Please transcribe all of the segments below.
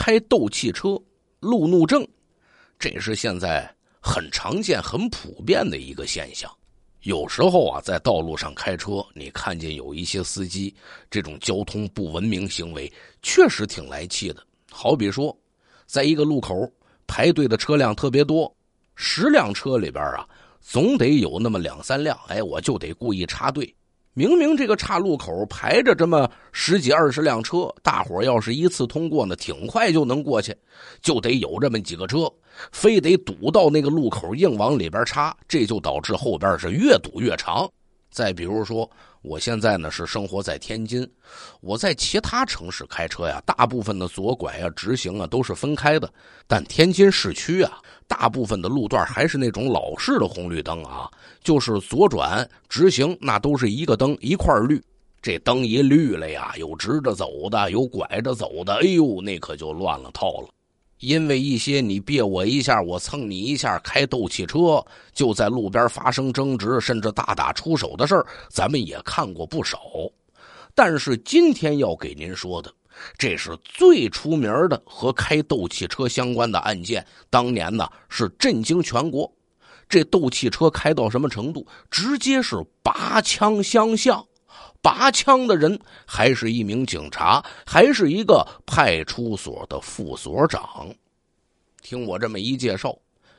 开斗气车、路怒症，这是现在很常见、很普遍的一个现象。有时候啊，在道路上开车，你看见有一些司机这种交通不文明行为，确实挺来气的。好比说，在一个路口排队的车辆特别多，十辆车里边啊，总得有那么两三辆，哎，我就得故意插队。明明这个岔路口排着这么十几二十辆车，大伙要是一次通过呢，挺快就能过去，就得有这么几个车，非得堵到那个路口硬往里边插，这就导致后边是越堵越长。再比如说，我现在呢是生活在天津，我在其他城市开车呀，大部分的左拐呀、直行啊都是分开的，但天津市区啊。大部分的路段还是那种老式的红绿灯啊，就是左转、直行，那都是一个灯一块绿。这灯一绿了呀，有直着走的，有拐着走的，哎呦，那可就乱了套了。因为一些你别我一下，我蹭你一下，开斗气车就在路边发生争执，甚至大打出手的事儿，咱们也看过不少。但是今天要给您说的。这是最出名的和开斗气车相关的案件，当年呢是震惊全国。这斗气车开到什么程度，直接是拔枪相向。拔枪的人还是一名警察，还是一个派出所的副所长。听我这么一介绍，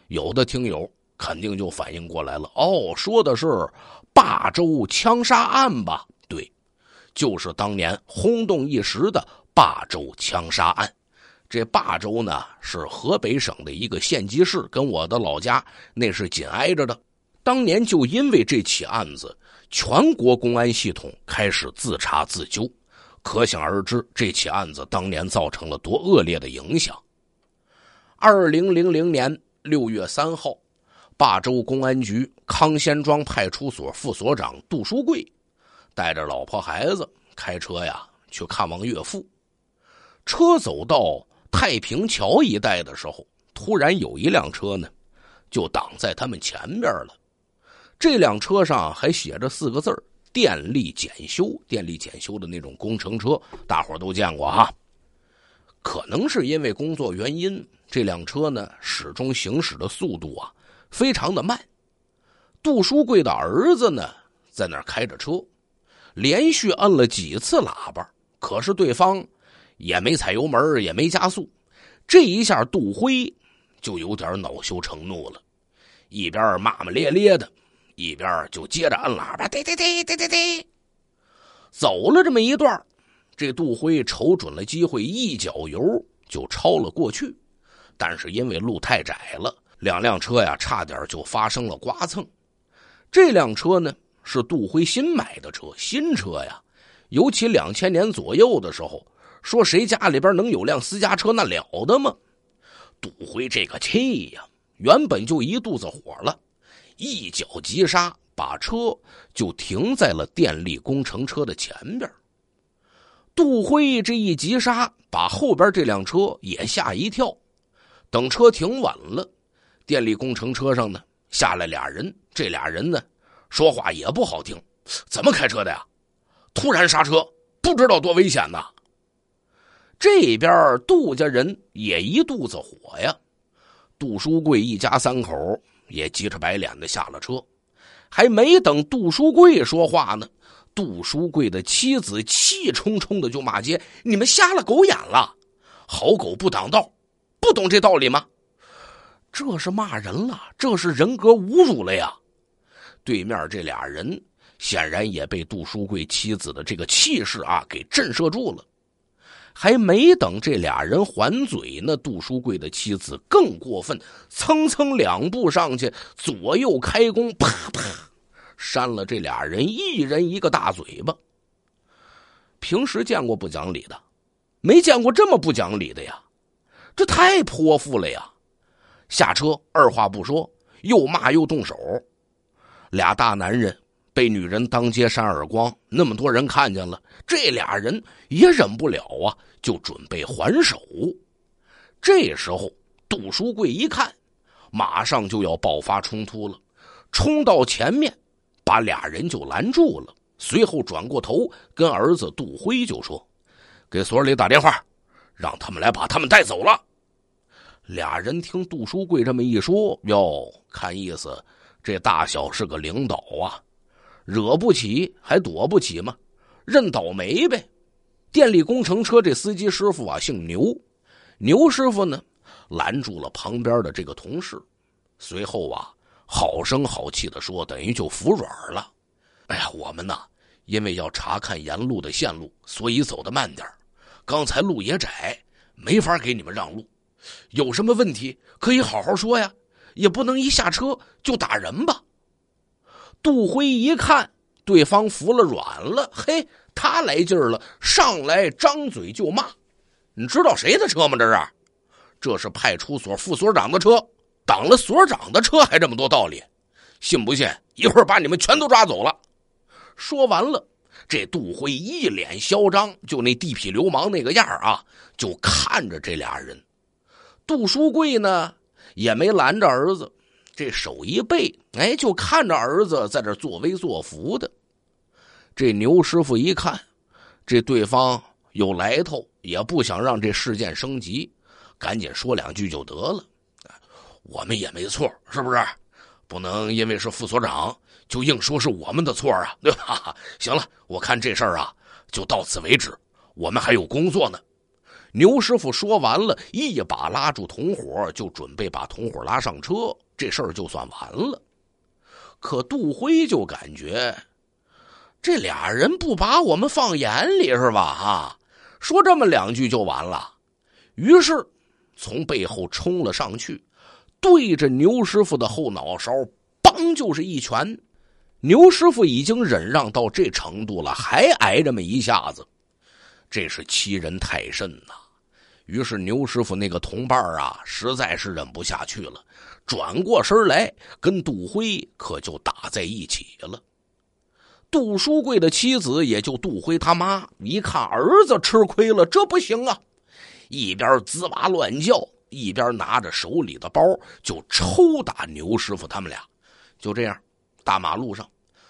有的听友肯定就反应过来了。哦，说的是霸州枪杀案吧？对，就是当年轰动一时的。霸州枪杀案，这霸州呢是河北省的一个县级市，跟我的老家那是紧挨着的。当年就因为这起案子，全国公安系统开始自查自纠，可想而知这起案子当年造成了多恶劣的影响。二零零零年六月三号，霸州公安局康仙庄派出所副所长杜书贵，带着老婆孩子开车呀去看望岳父。车走到太平桥一带的时候，突然有一辆车呢，就挡在他们前边了。这辆车上还写着四个字电力检修”。电力检修的那种工程车，大伙都见过哈。可能是因为工作原因，这辆车呢始终行驶的速度啊非常的慢。杜书贵的儿子呢在那儿开着车，连续摁了几次喇叭，可是对方。也没踩油门，也没加速，这一下杜辉就有点恼羞成怒了，一边骂骂咧咧的，一边就接着按喇叭，滴滴滴滴滴滴。走了这么一段这杜辉瞅准了机会，一脚油就超了过去。但是因为路太窄了，两辆车呀差点就发生了刮蹭。这辆车呢是杜辉新买的车，新车呀，尤其两千年左右的时候。说谁家里边能有辆私家车那了得吗？杜辉这个气呀，原本就一肚子火了，一脚急刹，把车就停在了电力工程车的前边。杜辉这一急刹，把后边这辆车也吓一跳。等车停稳了，电力工程车上呢下来俩人，这俩人呢说话也不好听，怎么开车的呀？突然刹车，不知道多危险呐！这边杜家人也一肚子火呀，杜书贵一家三口也急着白脸的下了车，还没等杜书贵说话呢，杜书贵的妻子气冲冲的就骂街：“你们瞎了狗眼了，好狗不挡道，不懂这道理吗？这是骂人了，这是人格侮辱了呀！”对面这俩人显然也被杜书贵妻子的这个气势啊给震慑住了。还没等这俩人还嘴，呢，杜书贵的妻子更过分，蹭蹭两步上去，左右开弓，啪啪，扇了这俩人一人一个大嘴巴。平时见过不讲理的，没见过这么不讲理的呀！这太泼妇了呀！下车二话不说，又骂又动手，俩大男人。被女人当街扇耳光，那么多人看见了，这俩人也忍不了啊，就准备还手。这时候，杜书贵一看，马上就要爆发冲突了，冲到前面，把俩人就拦住了。随后转过头跟儿子杜辉就说：“给所里打电话，让他们来把他们带走了。”俩人听杜书贵这么一说，哟，看意思，这大小是个领导啊。惹不起还躲不起吗？认倒霉呗。电力工程车这司机师傅啊，姓牛，牛师傅呢拦住了旁边的这个同事，随后啊好声好气的说，等于就服软了。哎呀，我们呢因为要查看沿路的线路，所以走的慢点刚才路也窄，没法给你们让路。有什么问题可以好好说呀，也不能一下车就打人吧。杜辉一看对方服了软了，嘿，他来劲儿了，上来张嘴就骂：“你知道谁的车吗？这是，这是派出所副所长的车，挡了所长的车还这么多道理，信不信？一会儿把你们全都抓走了。”说完了，这杜辉一脸嚣张，就那地痞流氓那个样儿啊，就看着这俩人。杜书贵呢也没拦着儿子。这手一背，哎，就看着儿子在这作威作福的。这牛师傅一看，这对方有来头，也不想让这事件升级，赶紧说两句就得了。我们也没错，是不是？不能因为是副所长，就硬说是我们的错啊，对吧？行了，我看这事儿啊，就到此为止。我们还有工作呢。牛师傅说完了一把拉住同伙，就准备把同伙拉上车。这事儿就算完了，可杜辉就感觉这俩人不把我们放眼里是吧？啊，说这么两句就完了，于是从背后冲了上去，对着牛师傅的后脑勺，梆就是一拳。牛师傅已经忍让到这程度了，还挨这么一下子，这是欺人太甚呐！于是牛师傅那个同伴啊，实在是忍不下去了。转过身来，跟杜辉可就打在一起了。杜书贵的妻子，也就杜辉他妈，一看儿子吃亏了，这不行啊！一边滋哇乱叫，一边拿着手里的包就抽打牛师傅他们俩。就这样，大马路上，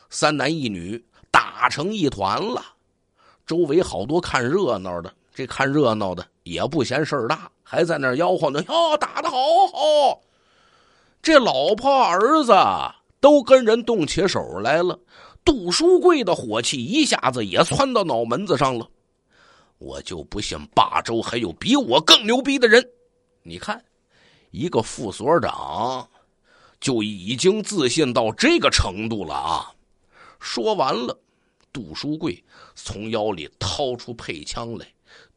三男一女打成一团了。周围好多看热闹的，这看热闹的也不嫌事儿大，还在那吆喝呢：“哟，打的好！”好。这老婆儿子都跟人动起手来了，杜书贵的火气一下子也窜到脑门子上了。我就不信霸州还有比我更牛逼的人！你看，一个副所长，就已经自信到这个程度了啊！说完了，杜书贵从腰里掏出配枪来，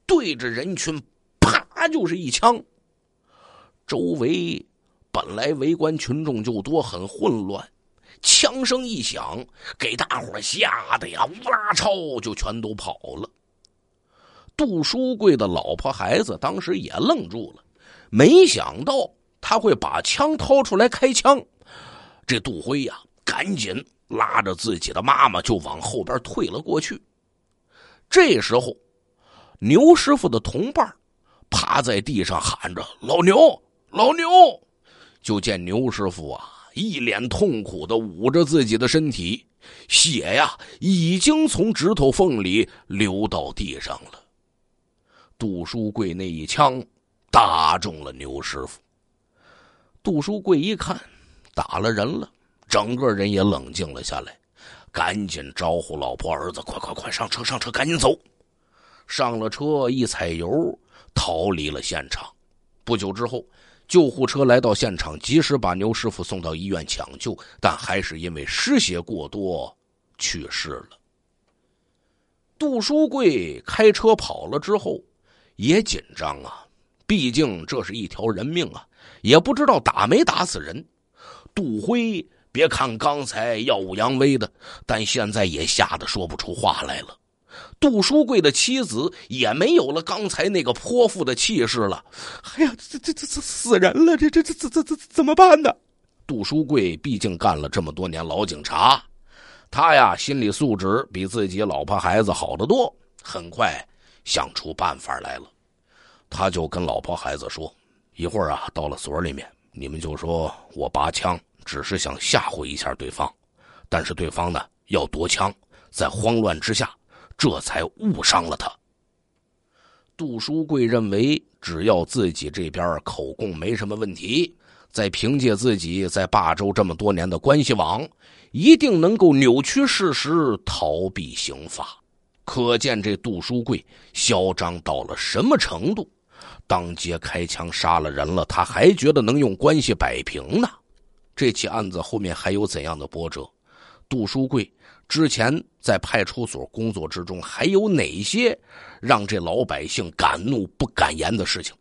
对着人群，啪就是一枪。周围。本来围观群众就多，很混乱。枪声一响，给大伙吓得呀，呜啦超就全都跑了。杜书贵的老婆孩子当时也愣住了，没想到他会把枪掏出来开枪。这杜辉呀，赶紧拉着自己的妈妈就往后边退了过去。这时候，牛师傅的同伴趴在地上喊着：“老牛，老牛！”就见牛师傅啊，一脸痛苦的捂着自己的身体，血呀已经从指头缝里流到地上了。杜书贵那一枪打中了牛师傅。杜书贵一看打了人了，整个人也冷静了下来，赶紧招呼老婆儿子：“快快快，上车，上车，赶紧走！”上了车一踩油，逃离了现场。不久之后。救护车来到现场，及时把牛师傅送到医院抢救，但还是因为失血过多去世了。杜书贵开车跑了之后，也紧张啊，毕竟这是一条人命啊，也不知道打没打死人。杜辉，别看刚才耀武扬威的，但现在也吓得说不出话来了。杜书贵的妻子也没有了刚才那个泼妇的气势了。哎呀，这这这这死人了！这这这这这这怎么办呢？杜书贵毕竟干了这么多年老警察，他呀心理素质比自己老婆孩子好得多。很快想出办法来了，他就跟老婆孩子说：“一会儿啊到了所里面，你们就说我拔枪只是想吓唬一下对方，但是对方呢要夺枪，在慌乱之下。”这才误伤了他。杜书贵认为，只要自己这边口供没什么问题，再凭借自己在霸州这么多年的关系网，一定能够扭曲事实，逃避刑罚。可见这杜书贵嚣张到了什么程度？当街开枪杀了人了，他还觉得能用关系摆平呢？这起案子后面还有怎样的波折？杜书贵。之前在派出所工作之中，还有哪些让这老百姓敢怒不敢言的事情？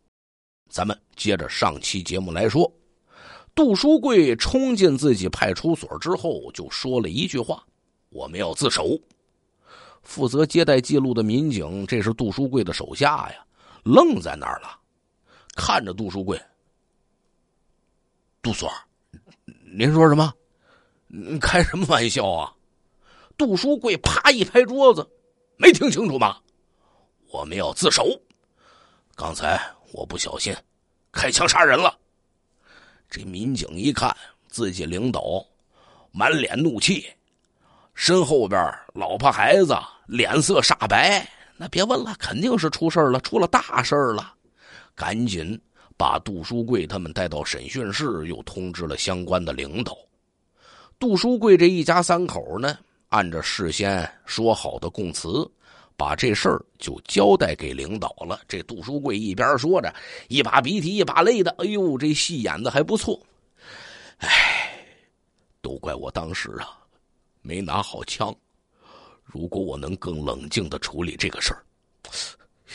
咱们接着上期节目来说。杜书贵冲进自己派出所之后，就说了一句话：“我们要自首。”负责接待记录的民警，这是杜书贵的手下呀，愣在那儿了，看着杜书贵：“杜所，您说什么？开什么玩笑啊？”杜书贵啪一拍桌子，没听清楚吗？我们要自首。刚才我不小心开枪杀人了。这民警一看自己领导满脸怒气，身后边老婆孩子脸色煞白，那别问了，肯定是出事了，出了大事了。赶紧把杜书贵他们带到审讯室，又通知了相关的领导。杜书贵这一家三口呢？按照事先说好的供词，把这事儿就交代给领导了。这杜书贵一边说着，一把鼻涕一把泪的，哎呦，这戏演的还不错。哎，都怪我当时啊，没拿好枪。如果我能更冷静的处理这个事儿，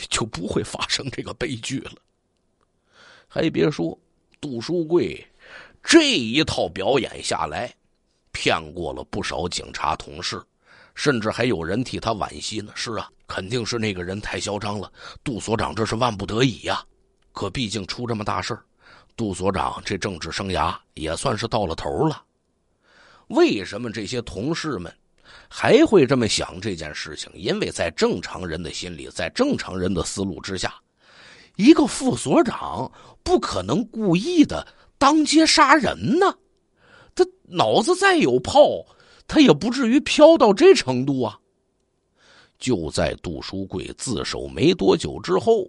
就不会发生这个悲剧了。还别说，杜书贵这一套表演下来。骗过了不少警察同事，甚至还有人替他惋惜呢。是啊，肯定是那个人太嚣张了。杜所长，这是万不得已呀。可毕竟出这么大事杜所长这政治生涯也算是到了头了。为什么这些同事们还会这么想这件事情？因为在正常人的心理，在正常人的思路之下，一个副所长不可能故意的当街杀人呢。脑子再有泡，他也不至于飘到这程度啊！就在杜书贵自首没多久之后，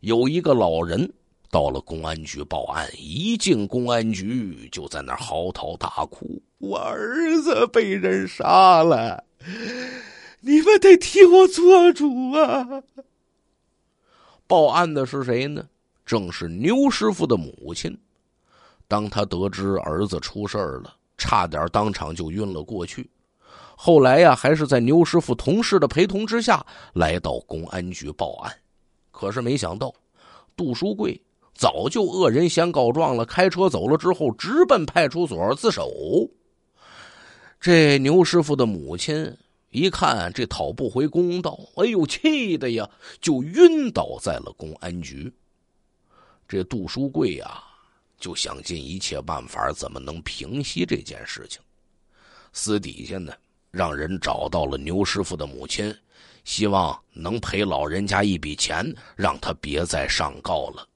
有一个老人到了公安局报案，一进公安局就在那儿嚎啕大哭：“我儿子被人杀了，你们得替我做主啊！”报案的是谁呢？正是牛师傅的母亲。当他得知儿子出事儿了，差点当场就晕了过去。后来呀，还是在牛师傅同事的陪同之下，来到公安局报案。可是没想到，杜书贵早就恶人先告状了，开车走了之后，直奔派出所自首。这牛师傅的母亲一看这讨不回公道，哎呦，气的呀就晕倒在了公安局。这杜书贵呀。就想尽一切办法，怎么能平息这件事情？私底下呢，让人找到了牛师傅的母亲，希望能赔老人家一笔钱，让他别再上告了。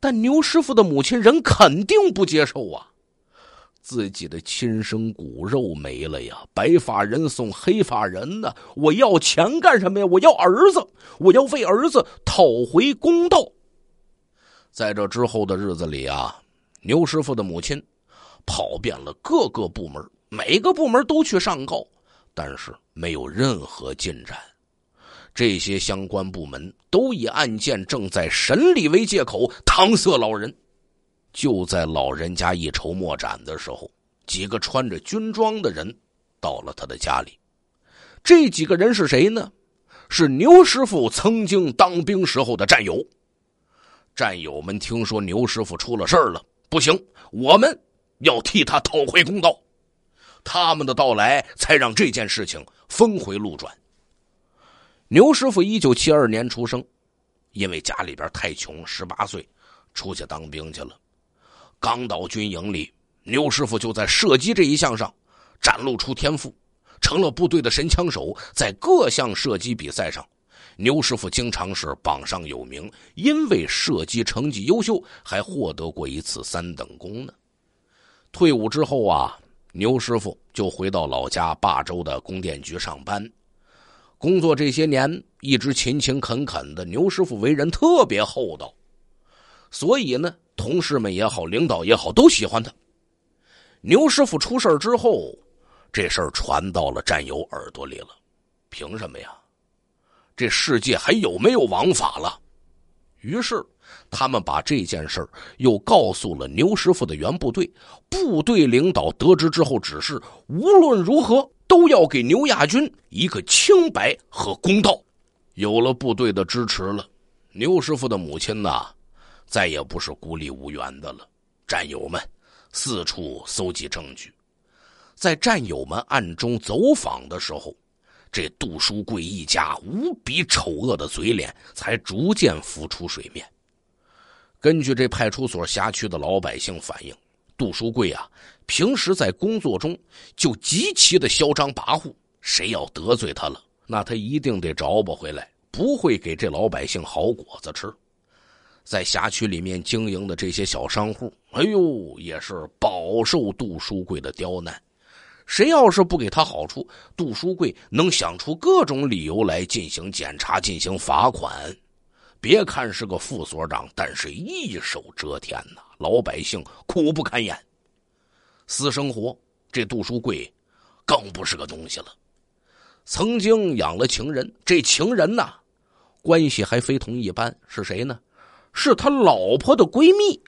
但牛师傅的母亲人肯定不接受啊，自己的亲生骨肉没了呀，白发人送黑发人呢！我要钱干什么呀？我要儿子，我要为儿子讨回公道。在这之后的日子里啊。牛师傅的母亲跑遍了各个部门，每个部门都去上告，但是没有任何进展。这些相关部门都以案件正在审理为借口搪塞老人。就在老人家一筹莫展的时候，几个穿着军装的人到了他的家里。这几个人是谁呢？是牛师傅曾经当兵时候的战友。战友们听说牛师傅出了事儿了。不行，我们要替他讨回公道。他们的到来才让这件事情峰回路转。牛师傅一九七二年出生，因为家里边太穷，十八岁出去当兵去了。刚到军营里，牛师傅就在射击这一项上展露出天赋，成了部队的神枪手，在各项射击比赛上。牛师傅经常是榜上有名，因为射击成绩优秀，还获得过一次三等功呢。退伍之后啊，牛师傅就回到老家霸州的供电局上班。工作这些年，一直勤勤恳恳的牛师傅为人特别厚道，所以呢，同事们也好，领导也好，都喜欢他。牛师傅出事之后，这事儿传到了战友耳朵里了。凭什么呀？这世界还有没有王法了？于是，他们把这件事又告诉了牛师傅的原部队。部队领导得知之后，指示无论如何都要给牛亚军一个清白和公道。有了部队的支持了，牛师傅的母亲呐，再也不是孤立无援的了。战友们四处搜集证据，在战友们暗中走访的时候。这杜书贵一家无比丑恶的嘴脸才逐渐浮出水面。根据这派出所辖区的老百姓反映，杜书贵啊，平时在工作中就极其的嚣张跋扈，谁要得罪他了，那他一定得找补回来，不会给这老百姓好果子吃。在辖区里面经营的这些小商户，哎呦，也是饱受杜书贵的刁难。谁要是不给他好处，杜书贵能想出各种理由来进行检查、进行罚款。别看是个副所长，但是一手遮天呐，老百姓苦不堪言。私生活，这杜书贵更不是个东西了。曾经养了情人，这情人呐，关系还非同一般。是谁呢？是他老婆的闺蜜。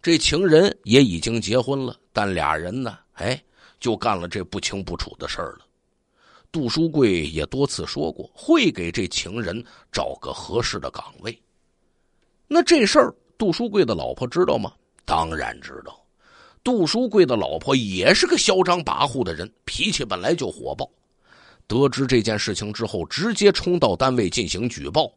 这情人也已经结婚了，但俩人呢，哎。就干了这不清不楚的事儿了。杜书贵也多次说过会给这情人找个合适的岗位。那这事儿，杜书贵的老婆知道吗？当然知道。杜书贵的老婆也是个嚣张跋扈的人，脾气本来就火爆。得知这件事情之后，直接冲到单位进行举报。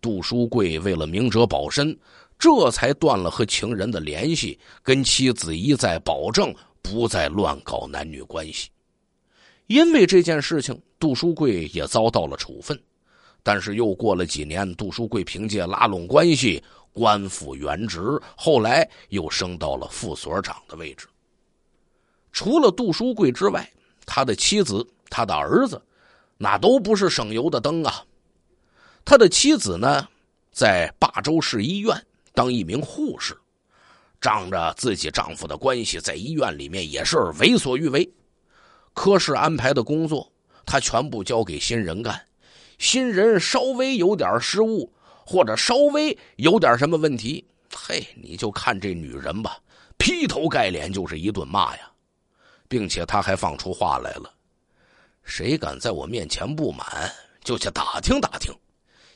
杜书贵为了明哲保身，这才断了和情人的联系，跟妻子一再保证。不再乱搞男女关系，因为这件事情，杜书贵也遭到了处分。但是又过了几年，杜书贵凭借拉拢关系，官复原职，后来又升到了副所长的位置。除了杜书贵之外，他的妻子、他的儿子，那都不是省油的灯啊。他的妻子呢，在霸州市医院当一名护士。仗着自己丈夫的关系，在医院里面也是为所欲为。科室安排的工作，她全部交给新人干。新人稍微有点失误，或者稍微有点什么问题，嘿，你就看这女人吧，劈头盖脸就是一顿骂呀。并且她还放出话来了：谁敢在我面前不满，就去打听打听。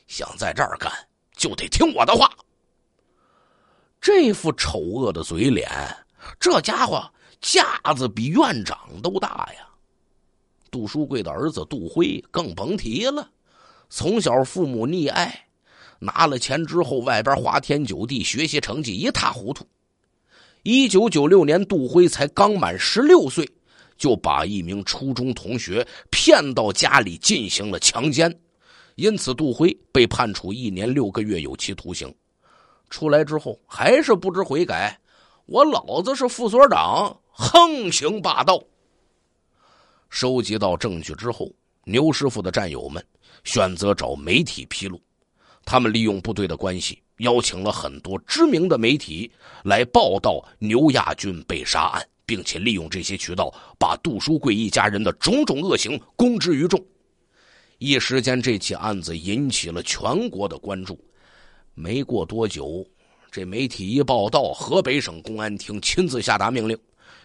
想在这儿干，就得听我的话。这副丑恶的嘴脸，这家伙架子比院长都大呀！杜书贵的儿子杜辉更甭提了，从小父母溺爱，拿了钱之后外边花天酒地，学习成绩一塌糊涂。一九九六年，杜辉才刚满十六岁，就把一名初中同学骗到家里进行了强奸，因此杜辉被判处一年六个月有期徒刑。出来之后还是不知悔改，我老子是副所长，横行霸道。收集到证据之后，牛师傅的战友们选择找媒体披露。他们利用部队的关系，邀请了很多知名的媒体来报道牛亚军被杀案，并且利用这些渠道把杜书贵一家人的种种恶行公之于众。一时间，这起案子引起了全国的关注。没过多久，这媒体一报道，河北省公安厅亲自下达命令，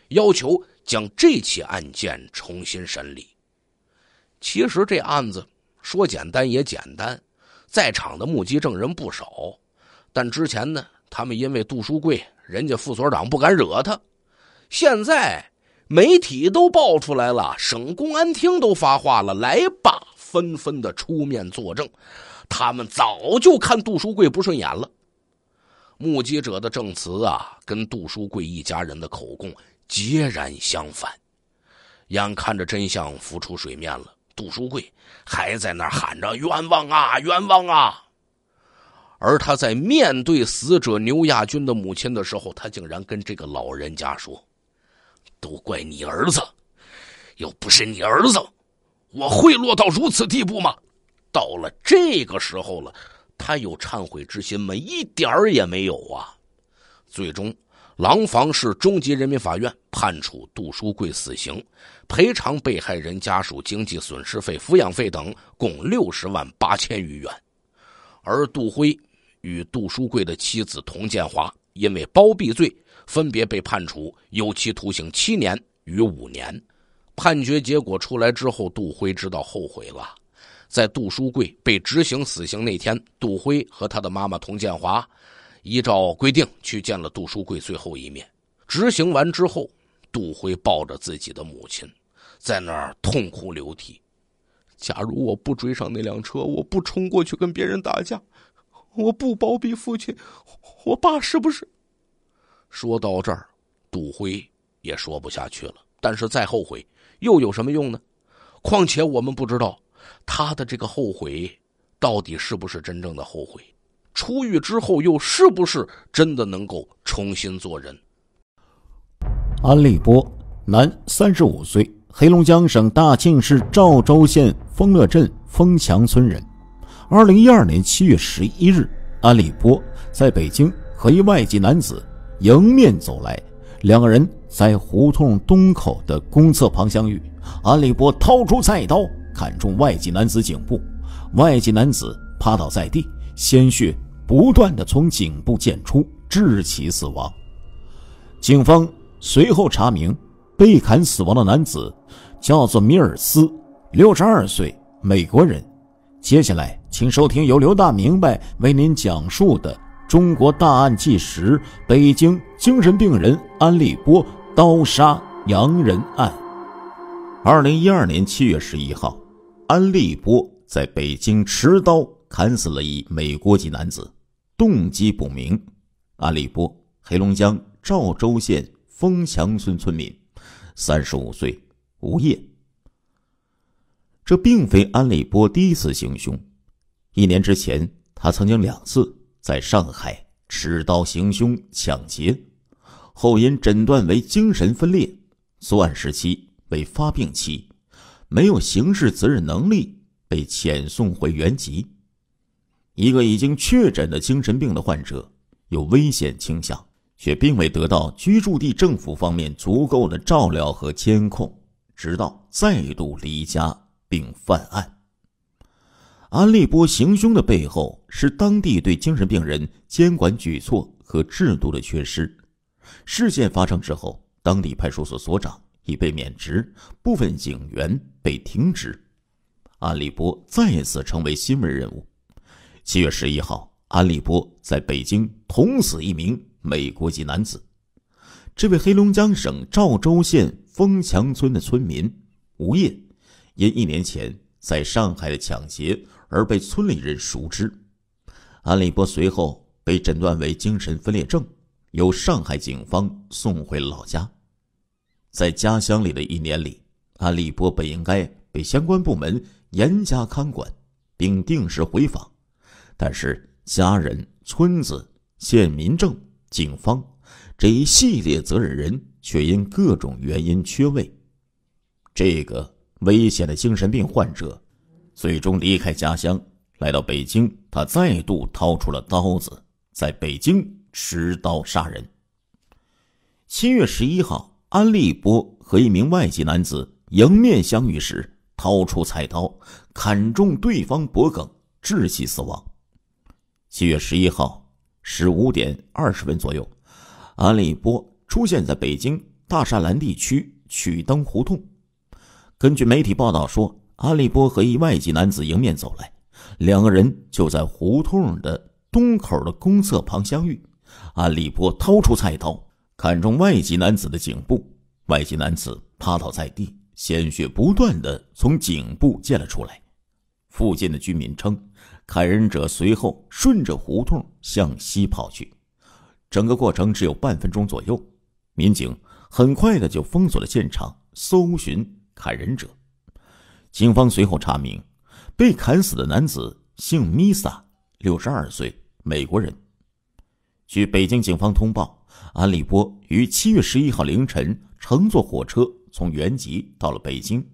要求将这起案件重新审理。其实这案子说简单也简单，在场的目击证人不少，但之前呢，他们因为杜书贵，人家副所长不敢惹他。现在媒体都爆出来了，省公安厅都发话了，来吧，纷纷的出面作证。他们早就看杜书贵不顺眼了。目击者的证词啊，跟杜书贵一家人的口供截然相反。眼看着真相浮出水面了，杜书贵还在那喊着“冤枉啊，冤枉啊”！而他在面对死者牛亚军的母亲的时候，他竟然跟这个老人家说：“都怪你儿子，要不是你儿子，我会落到如此地步吗？”到了这个时候了，他有忏悔之心吗？一点儿也没有啊！最终，廊坊市中级人民法院判处杜书贵死刑，赔偿被害人家属经济损失费、抚养费等，共六十万八千余元。而杜辉与杜书贵的妻子童建华因为包庇罪，分别被判处有期徒刑七年与五年。判决结果出来之后，杜辉知道后悔了。在杜书贵被执行死刑那天，杜辉和他的妈妈童建华依照规定去见了杜书贵最后一面。执行完之后，杜辉抱着自己的母亲，在那儿痛哭流涕。假如我不追上那辆车，我不冲过去跟别人打架，我不包庇父亲，我爸是不是？说到这儿，杜辉也说不下去了。但是再后悔又有什么用呢？况且我们不知道。他的这个后悔，到底是不是真正的后悔？出狱之后，又是不是真的能够重新做人？安利波，男，三十五岁，黑龙江省大庆市肇州县丰乐镇丰强村人。二零一二年七月十一日，安利波在北京和一外籍男子迎面走来，两个人在胡同东口的公厕旁相遇，安利波掏出菜刀。砍中外籍男子颈部，外籍男子趴倒在地，鲜血不断的从颈部溅出，致其死亡。警方随后查明，被砍死亡的男子叫做米尔斯，六十二岁，美国人。接下来，请收听由刘大明白为您讲述的《中国大案纪实：北京精神病人安利波刀杀洋人案》，二零一二年七月十一号。安利波在北京持刀砍死了一美国籍男子，动机不明。安利波，黑龙江肇州县丰强村村民，三十五岁，无业。这并非安利波第一次行凶，一年之前，他曾经两次在上海持刀行凶抢劫，后因诊断为精神分裂，作案时期为发病期。没有刑事责任能力，被遣送回原籍。一个已经确诊的精神病的患者，有危险倾向，却并未得到居住地政府方面足够的照料和监控，直到再度离家并犯案。安利波行凶的背后是当地对精神病人监管举措和制度的缺失。事件发生之后，当地派出所所长。已被免职，部分警员被停职，安利波再一次成为新闻人物。七月十一号，安利波在北京捅死一名美国籍男子。这位黑龙江省肇州县丰强村的村民吴业，因一年前在上海的抢劫而被村里人熟知。安利波随后被诊断为精神分裂症，由上海警方送回了老家。在家乡里的一年里，安利波本应该被相关部门严加看管，并定时回访，但是家人、村子、县民政、警方这一系列责任人却因各种原因缺位，这个危险的精神病患者，最终离开家乡来到北京。他再度掏出了刀子，在北京持刀杀人。七月十一号。安利波和一名外籍男子迎面相遇时，掏出菜刀砍中对方脖颈，窒息死亡。七月十一号十五点二十分左右，安利波出现在北京大栅栏地区曲登胡同。根据媒体报道说，安利波和一外籍男子迎面走来，两个人就在胡同的东口的公厕旁相遇，安利波掏出菜刀。砍中外籍男子的颈部，外籍男子趴倒在地，鲜血不断的从颈部溅了出来。附近的居民称，砍人者随后顺着胡同向西跑去，整个过程只有半分钟左右。民警很快的就封锁了现场，搜寻砍人者。警方随后查明，被砍死的男子姓米萨，六十二岁，美国人。据北京警方通报。安利波于七月十一号凌晨乘坐火车从原籍到了北京。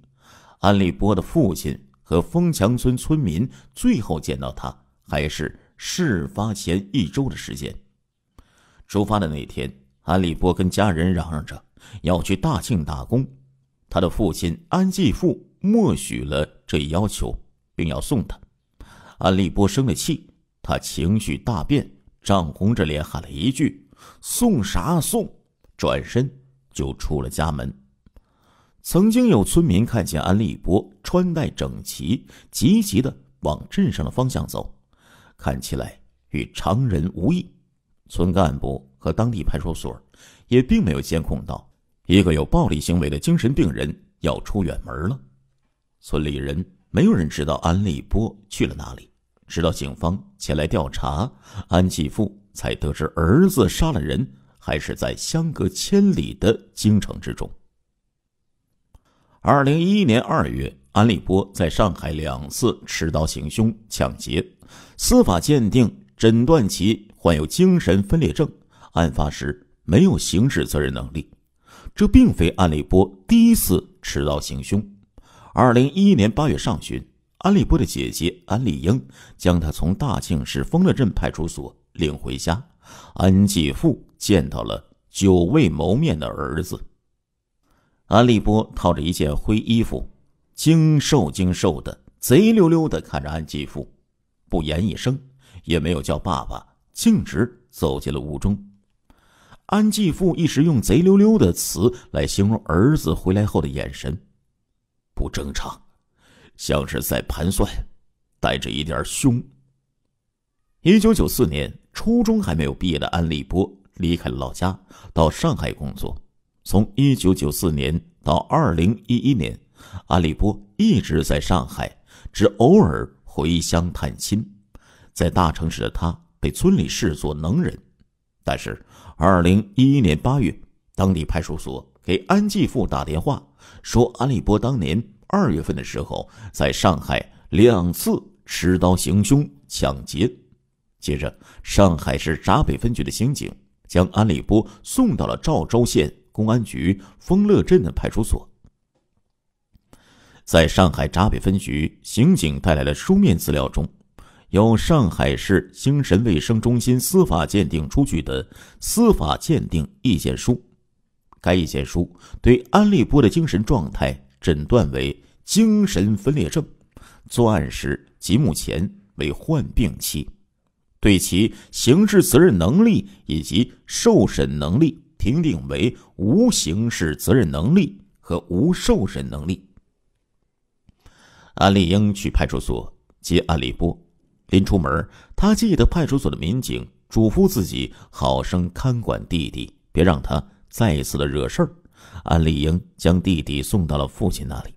安利波的父亲和封墙村村民最后见到他还是事发前一周的时间。出发的那天，安利波跟家人嚷嚷着要去大庆打工，他的父亲安继富默许了这一要求，并要送他。安利波生了气，他情绪大变，涨红着脸喊了一句。送啥送？转身就出了家门。曾经有村民看见安立波穿戴整齐，急急地往镇上的方向走，看起来与常人无异。村干部和当地派出所也并没有监控到一个有暴力行为的精神病人要出远门了。村里人没有人知道安立波去了哪里，直到警方前来调查，安继父。才得知儿子杀了人，还是在相隔千里的京城之中。二零一一年二月，安利波在上海两次持刀行凶抢劫，司法鉴定诊断其患有精神分裂症，案发时没有刑事责任能力。这并非安利波第一次持刀行凶。二零一一年八月上旬，安利波的姐姐安丽英将他从大庆市丰乐镇派出所。领回家，安继父见到了久未谋面的儿子。安立波套着一件灰衣服，精瘦精瘦的，贼溜溜的看着安继父，不言一声，也没有叫爸爸，径直走进了屋中。安继父一时用“贼溜溜”的词来形容儿子回来后的眼神，不正常，像是在盘算，带着一点凶。一九九四年，初中还没有毕业的安利波离开了老家，到上海工作。从一九九四年到二零一一年，安利波一直在上海，只偶尔回乡探亲。在大城市的他被村里视作能人，但是二零一一年八月，当地派出所给安继父打电话，说安利波当年二月份的时候，在上海两次持刀行凶抢劫。接着，上海市闸北分局的刑警将安立波送到了赵州县公安局丰乐镇的派出所。在上海闸北分局刑警带来的书面资料中，有上海市精神卫生中心司法鉴定出具的司法鉴定意见书。该意见书对安利波的精神状态诊断为精神分裂症，作案时及目前为患病期。对其刑事责任能力以及受审能力评定为无刑事责任能力和无受审能力。安丽英去派出所接安丽波，临出门，她记得派出所的民警嘱咐自己好生看管弟弟，别让他再一次的惹事儿。安丽英将弟弟送到了父亲那里。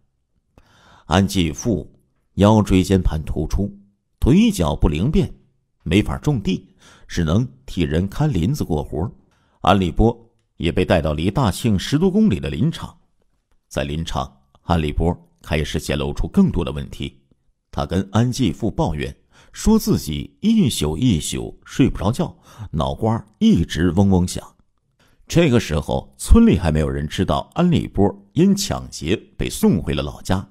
安继父腰椎间盘突出，腿脚不灵便。没法种地，只能替人看林子过活。安利波也被带到离大庆十多公里的林场，在林场，安利波开始显露出更多的问题。他跟安继富抱怨，说自己一宿一宿睡不着觉，脑瓜一直嗡嗡响。这个时候，村里还没有人知道安利波因抢劫被送回了老家。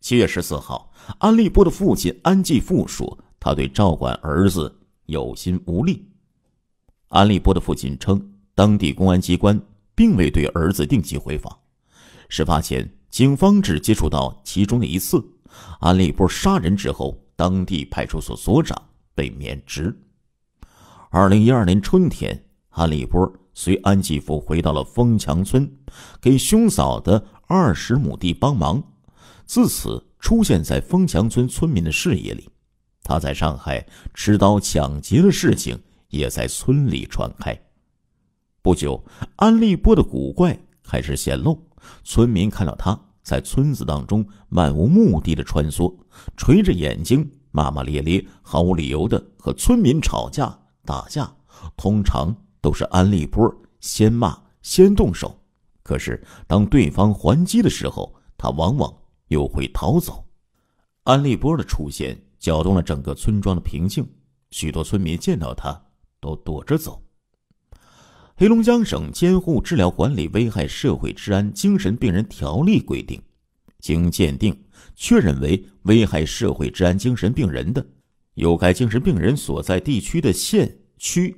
七月十四号，安利波的父亲安继富说。他对照管儿子有心无力。安利波的父亲称，当地公安机关并未对儿子定期回访。事发前，警方只接触到其中的一次。安利波杀人之后，当地派出所所长被免职。二零一二年春天，安利波随安继福回到了丰强村，给兄嫂的二十亩地帮忙，自此出现在丰强村村民的视野里。他在上海持刀抢劫的事情也在村里传开。不久，安利波的古怪开始显露。村民看到他在村子当中漫无目的的穿梭，垂着眼睛，骂骂咧咧，毫无理由的和村民吵架打架。通常都是安利波先骂、先动手，可是当对方还击的时候，他往往又会逃走。安利波的出现。搅动了整个村庄的平静，许多村民见到他都躲着走。黑龙江省监护治疗管理危害社会治安精神病人条例规定，经鉴定确认为危害社会治安精神病人的，由该精神病人所在地区的县区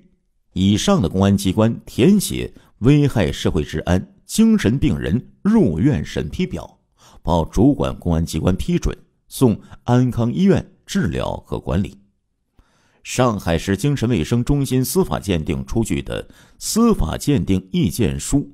以上的公安机关填写危害社会治安精神病人入院审批表，报主管公安机关批准，送安康医院。治疗和管理，上海市精神卫生中心司法鉴定出具的司法鉴定意见书，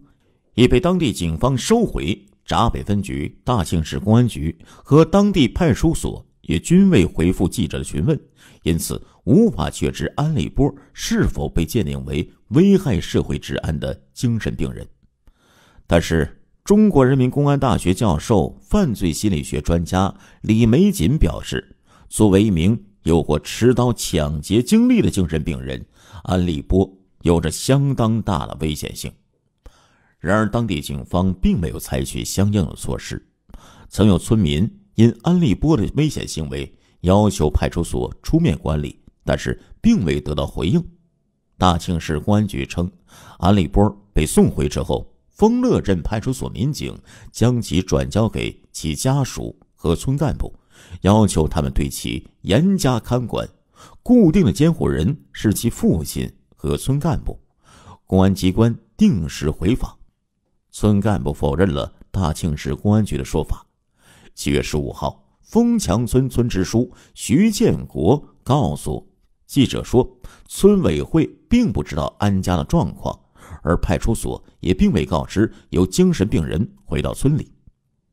已被当地警方收回。闸北分局、大庆市公安局和当地派出所也均未回复记者的询问，因此无法确知安利波是否被鉴定为危害社会治安的精神病人。但是，中国人民公安大学教授、犯罪心理学专家李玫瑾表示。作为一名有过持刀抢劫经历的精神病人，安利波有着相当大的危险性。然而，当地警方并没有采取相应的措施。曾有村民因安利波的危险行为要求派出所出面管理，但是并未得到回应。大庆市公安局称，安利波被送回之后，丰乐镇派出所民警将其转交给其家属和村干部。要求他们对其严加看管，固定的监护人是其父亲和村干部，公安机关定时回访。村干部否认了大庆市公安局的说法。七月十五号，丰强村村支书徐建国告诉记者说，村委会并不知道安家的状况，而派出所也并未告知有精神病人回到村里。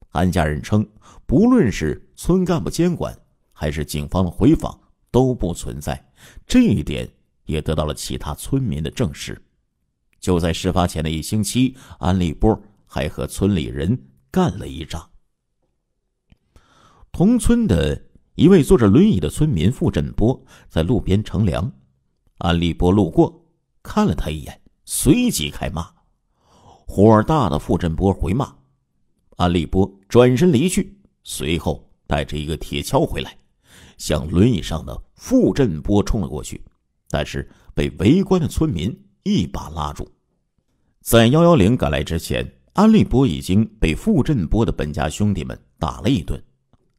安家人称，不论是。村干部监管还是警方的回访都不存在，这一点也得到了其他村民的证实。就在事发前的一星期，安利波还和村里人干了一仗。同村的一位坐着轮椅的村民付振波在路边乘凉，安利波路过看了他一眼，随即开骂。火大的付振波回骂，安利波转身离去，随后。带着一个铁锹回来，向轮椅上的付振波冲了过去，但是被围观的村民一把拉住。在幺幺零赶来之前，安立波已经被付振波的本家兄弟们打了一顿。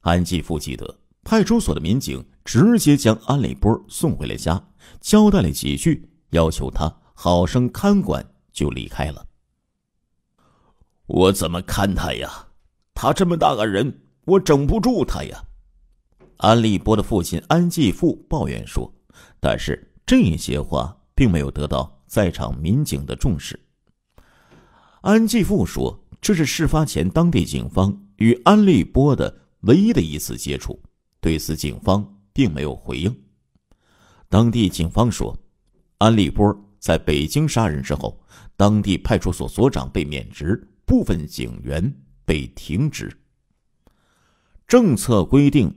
安继富记得，派出所的民警直接将安立波送回了家，交代了几句，要求他好生看管，就离开了。我怎么看他呀？他这么大个人！我整不住他呀，安利波的父亲安继富抱怨说，但是这些话并没有得到在场民警的重视。安继富说，这是事发前当地警方与安利波的唯一的一次接触，对此警方并没有回应。当地警方说，安利波在北京杀人之后，当地派出所所长被免职，部分警员被停职。政策规定，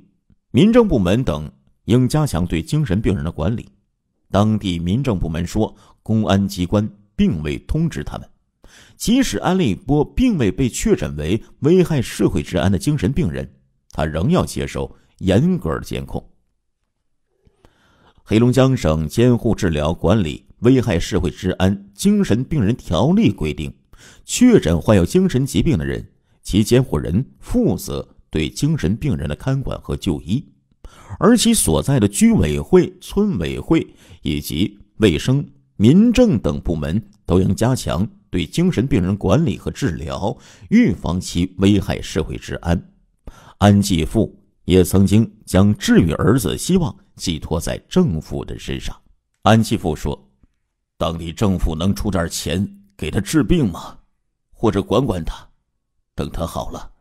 民政部门等应加强对精神病人的管理。当地民政部门说，公安机关并未通知他们。即使安利波并未被确诊为危害社会治安的精神病人，他仍要接受严格的监控。黑龙江省监护治疗管理危害社会治安精神病人条例规定，确诊患有精神疾病的人，其监护人负责。对精神病人的看管和就医，而其所在的居委会、村委会以及卫生、民政等部门都应加强对精神病人管理和治疗，预防其危害社会治安。安继富也曾经将治愈儿子的希望寄托在政府的身上。安继富说：“当地政府能出点钱给他治病吗？或者管管他，等他好了。”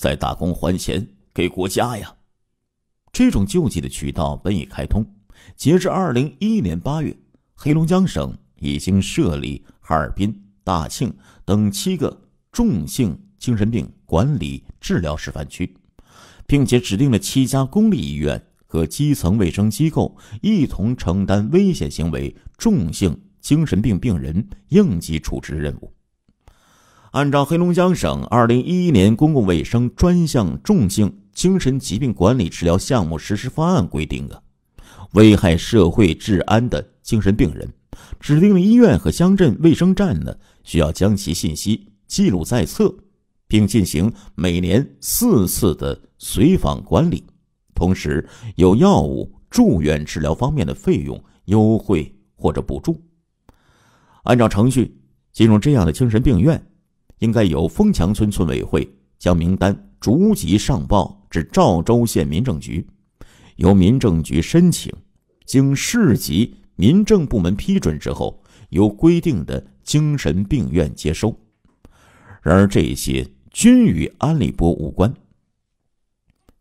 在打工还钱给国家呀，这种救济的渠道本已开通。截至二零一一年八月，黑龙江省已经设立哈尔滨、大庆等七个重性精神病管理治疗示范区，并且指定了七家公立医院和基层卫生机构，一同承担危险行为重性精神病病人应急处置任务。按照黑龙江省二零一一年公共卫生专项重性精神疾病管理治疗项目实施方案规定啊，危害社会治安的精神病人，指定的医院和乡镇卫生站呢，需要将其信息记录在册，并进行每年四次的随访管理，同时有药物住院治疗方面的费用优惠或者补助。按照程序进入这样的精神病院。应该由丰强村村委会将名单逐级上报至赵州县民政局，由民政局申请，经市级民政部门批准之后，由规定的精神病院接收。然而，这些均与安利波无关。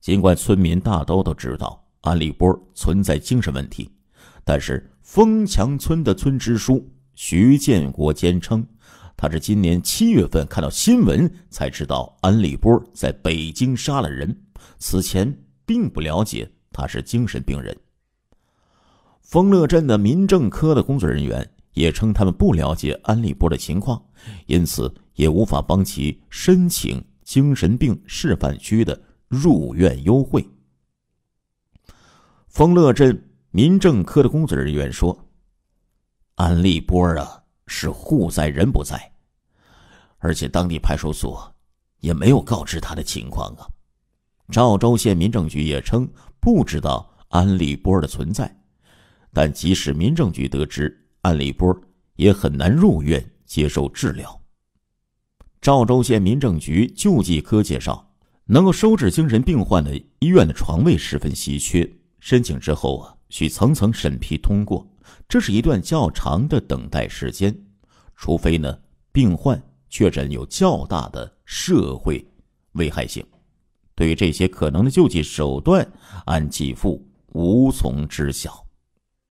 尽管村民大都都知道安利波存在精神问题，但是丰强村的村支书徐建国坚称。他是今年七月份看到新闻才知道安利波在北京杀了人，此前并不了解他是精神病人。丰乐镇的民政科的工作人员也称，他们不了解安利波的情况，因此也无法帮其申请精神病示范区的入院优惠。丰乐镇民政科的工作人员说：“安利波啊。”是户在人不在，而且当地派出所也没有告知他的情况啊。赵州县民政局也称不知道安立波的存在，但即使民政局得知安立波也很难入院接受治疗。赵州县民政局救济科介绍，能够收治精神病患的医院的床位十分稀缺，申请之后啊，需层层审批通过。这是一段较长的等待时间，除非呢，病患确诊有较大的社会危害性，对于这些可能的救济手段，安继富无从知晓。